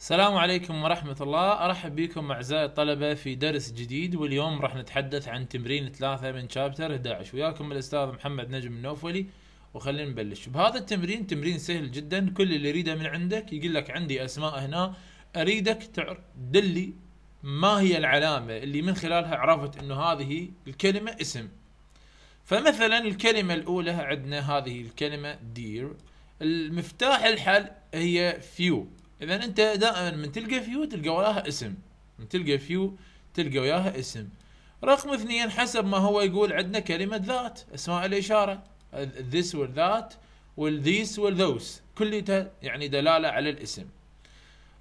السلام عليكم ورحمة الله أرحب بكم أعزائي الطلبة في درس جديد واليوم راح نتحدث عن تمرين ثلاثة من شابتر 11 وياكم الأستاذ محمد نجم النوفلي وخلينا نبلش بهذا التمرين تمرين سهل جدا كل اللي يريده من عندك يقول لك عندي أسماء هنا أريدك تعرف ما هي العلامة اللي من خلالها عرفت أنه هذه الكلمة اسم فمثلا الكلمة الأولى عندنا هذه الكلمة دير المفتاح الحل هي فيو اذا انت دائما من تلقى فيو تلقى وياها اسم من تلقى فيو تلقى وياها اسم رقم اثنين حسب ما هو يقول عندنا كلمة ذات اسماء الإشارة this والذات والذيس those كلها يعني دلالة على الاسم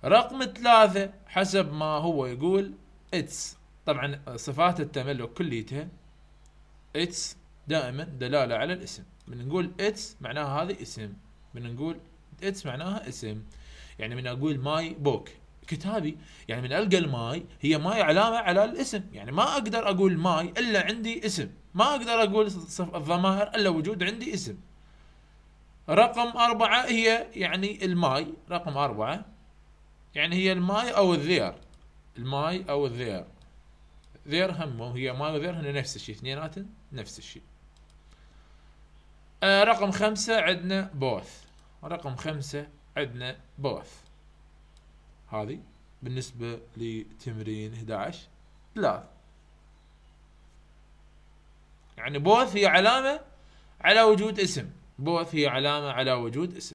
رقم ثلاثة حسب ما هو يقول its طبعا صفات التملك كليتها its دائما دلالة على الاسم من نقول its معناها هذه اسم من نقول its معناها اسم يعني من اقول ماي بوك كتابي يعني من القى الماي هي ماي علامه على الاسم يعني ما اقدر اقول ماي الا عندي اسم ما اقدر اقول الظماهر الا وجود عندي اسم رقم أربعة هي يعني الماي رقم أربعة يعني هي الماي أو الذير الماي أو الذير ذير هم وهي ماي وذير هنا نفس الشيء اثنينات نفس الشيء آه رقم خمسة عندنا بوث رقم خمسة عندنا بوث هذه بالنسبة لتمرين 11 ثلاث يعني بوث هي علامة على وجود اسم بوث هي علامة على وجود اسم